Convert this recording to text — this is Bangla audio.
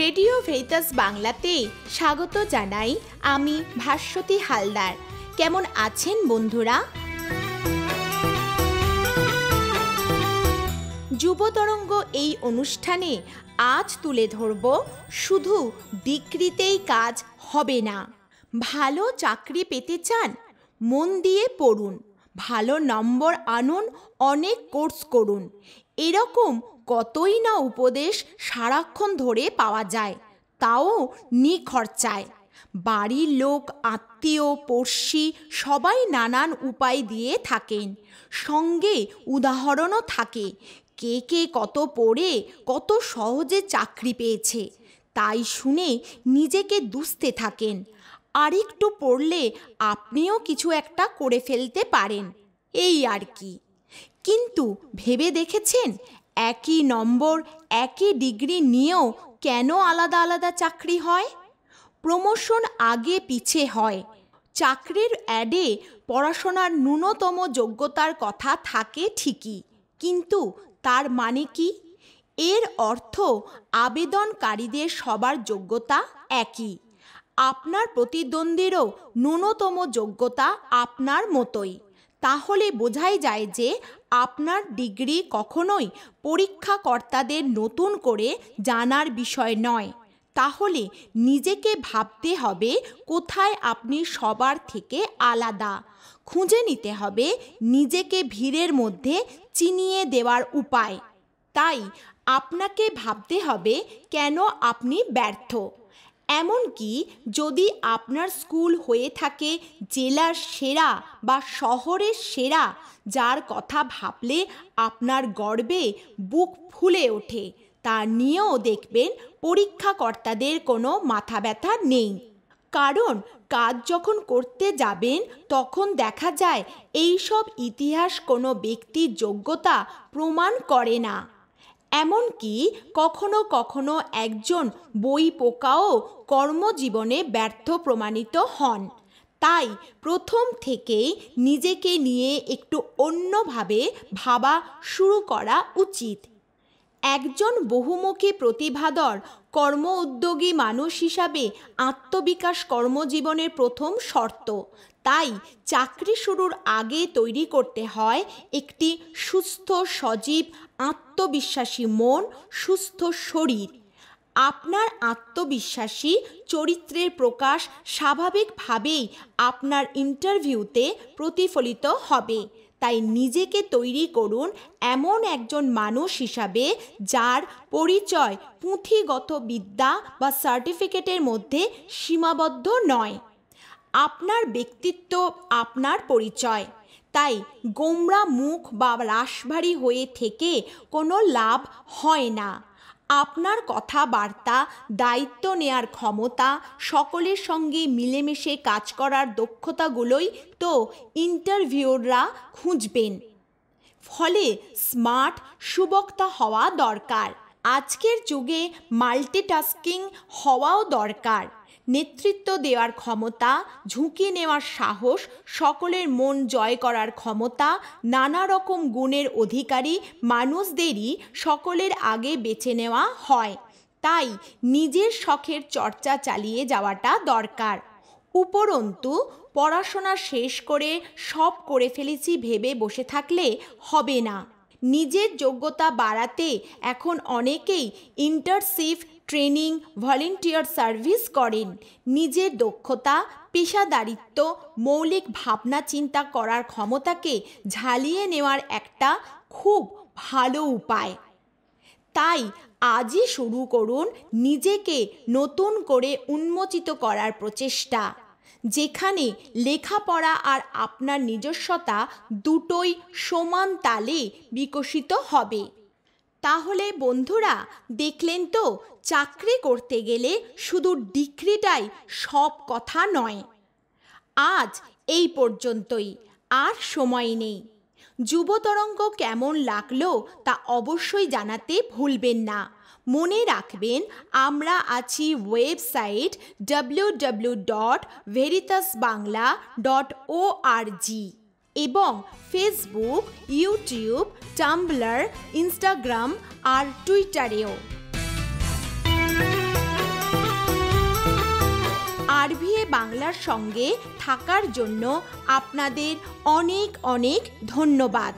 রেডিও ভেরিতাস বাংলাতেই স্বাগত জানাই আমি ভাস্বতী হালদার কেমন আছেন বন্ধুরা যুবতরঙ্গ এই অনুষ্ঠানে আজ তুলে ধরব শুধু বিক্রিতেই কাজ হবে না ভালো চাকরি পেতে চান মন দিয়ে পড়ুন ভালো নম্বর আনুন অনেক কোর্স করুন এরকম কতই না উপদেশ সারাক্ষণ ধরে পাওয়া যায় তাও নিখরচায় বাড়ির লোক আত্মীয় পড়শি সবাই নানান উপায় দিয়ে থাকেন সঙ্গে উদাহরণও থাকে কে কে কত পড়ে কত সহজে চাকরি পেয়েছে তাই শুনে নিজেকে দুস্তে থাকেন আর একটু পড়লে আপনিও কিছু একটা করে ফেলতে পারেন এই আর কি কিন্তু ভেবে দেখেছেন একই নম্বর একই ডিগ্রি নিয়েও কেন আলাদা আলাদা চাকরি হয় প্রমোশন আগে পিছে হয় চাকরির অ্যাডে পড়াশোনার ন্যূনতম যোগ্যতার কথা থাকে ঠিকই কিন্তু তার মানে কি এর অর্থ আবেদনকারীদের সবার যোগ্যতা একই আপনার প্রতিদ্বন্দ্বীরও ন্যূনতম যোগ্যতা আপনার মতোই তাহলে বোঝাই যায় যে আপনার ডিগ্রি কখনোই পরীক্ষাকর্তাদের নতুন করে জানার বিষয় নয় তাহলে নিজেকে ভাবতে হবে কোথায় আপনি সবার থেকে আলাদা খুঁজে নিতে হবে নিজেকে ভিড়ের মধ্যে চিনিয়ে দেওয়ার উপায় তাই আপনাকে ভাবতে হবে কেন আপনি ব্যর্থ এমনকি যদি আপনার স্কুল হয়ে থাকে জেলার সেরা বা শহরের সেরা যার কথা ভাবলে আপনার গর্বে বুক ফুলে ওঠে তা নিয়েও দেখবেন পরীক্ষাকর্তাদের কোনো মাথা ব্যথা নেই কারণ কাজ যখন করতে যাবেন তখন দেখা যায় এই সব ইতিহাস কোনো ব্যক্তির যোগ্যতা প্রমাণ করে না এমনকি কখনো কখনো একজন বই পোকাও কর্মজীবনে ব্যর্থ প্রমাণিত হন তাই প্রথম থেকেই নিজেকে নিয়ে একটু অন্যভাবে ভাবা শুরু করা উচিত একজন বহুমুখী প্রতিভাদর কর্ম উদ্যোগী মানুষ হিসাবে আত্মবিকাশ কর্মজীবনের প্রথম শর্ত তাই চাকরি শুরুর আগে তৈরি করতে হয় একটি সুস্থ সজীব আত্মবিশ্বাসী মন সুস্থ শরীর আপনার আত্মবিশ্বাসী চরিত্রের প্রকাশ স্বাভাবিকভাবেই আপনার ইন্টারভিউতে প্রতিফলিত হবে তাই নিজেকে তৈরি করুন এমন একজন মানুষ হিসাবে যার পরিচয় পুঁথিগত বিদ্যা বা সার্টিফিকেটের মধ্যে সীমাবদ্ধ নয় আপনার ব্যক্তিত্ব আপনার পরিচয় তাই গোমরা মুখ বা রাশভারী হয়ে থেকে কোনো লাভ হয় না আপনার কথাবার্তা দায়িত্ব নেয়ার ক্ষমতা সকলের সঙ্গে মিলেমিশে কাজ করার দক্ষতাগুলোই তো ইন্টারভিউররা খুঁজবেন ফলে স্মার্ট সুবক্তা হওয়া দরকার আজকের যুগে মাল্টিটাস্কিং হওয়াও দরকার নেতৃত্ব দেওয়ার ক্ষমতা ঝুঁকি নেওয়ার সাহস সকলের মন জয় করার ক্ষমতা নানা রকম গুণের অধিকারী মানুষদেরই সকলের আগে বেছে নেওয়া হয় তাই নিজের শখের চর্চা চালিয়ে যাওয়াটা দরকার উপরন্তু পড়াশোনা শেষ করে সব করে ফেলেছি ভেবে বসে থাকলে হবে না নিজের যোগ্যতা বাড়াতে এখন অনেকেই ইন্টারশিপ ট্রেনিং ভলেন্টিয়ার সার্ভিস করেন নিজের দক্ষতা পেশাদারিত্ব মৌলিক ভাবনা চিন্তা করার ক্ষমতাকে ঝালিয়ে নেওয়ার একটা খুব ভালো উপায় তাই আজই শুরু করুন নিজেকে নতুন করে উন্মোচিত করার প্রচেষ্টা যেখানে লেখাপড়া আর আপনার নিজস্বতা দুটোই সমান তালে বিকশিত হবে তাহলে বন্ধুরা দেখলেন তো চাকরি করতে গেলে শুধু ডিগ্রিটাই সব কথা নয় আজ এই পর্যন্তই আর সময় নেই যুবতরঙ্গ কেমন লাগলো তা অবশ্যই জানাতে ভুলবেন না মনে রাখবেন আমরা আছি website W W dot Veritas Bangla dot O R G এবং ফেসবুক ইউটিউব টাম্বলার ইনস্টাগ্রাম আর টুইটারেও আরবিএ বাংলার সঙ্গে থাকার জন্য আপনাদের অনেক অনেক ধন্যবাদ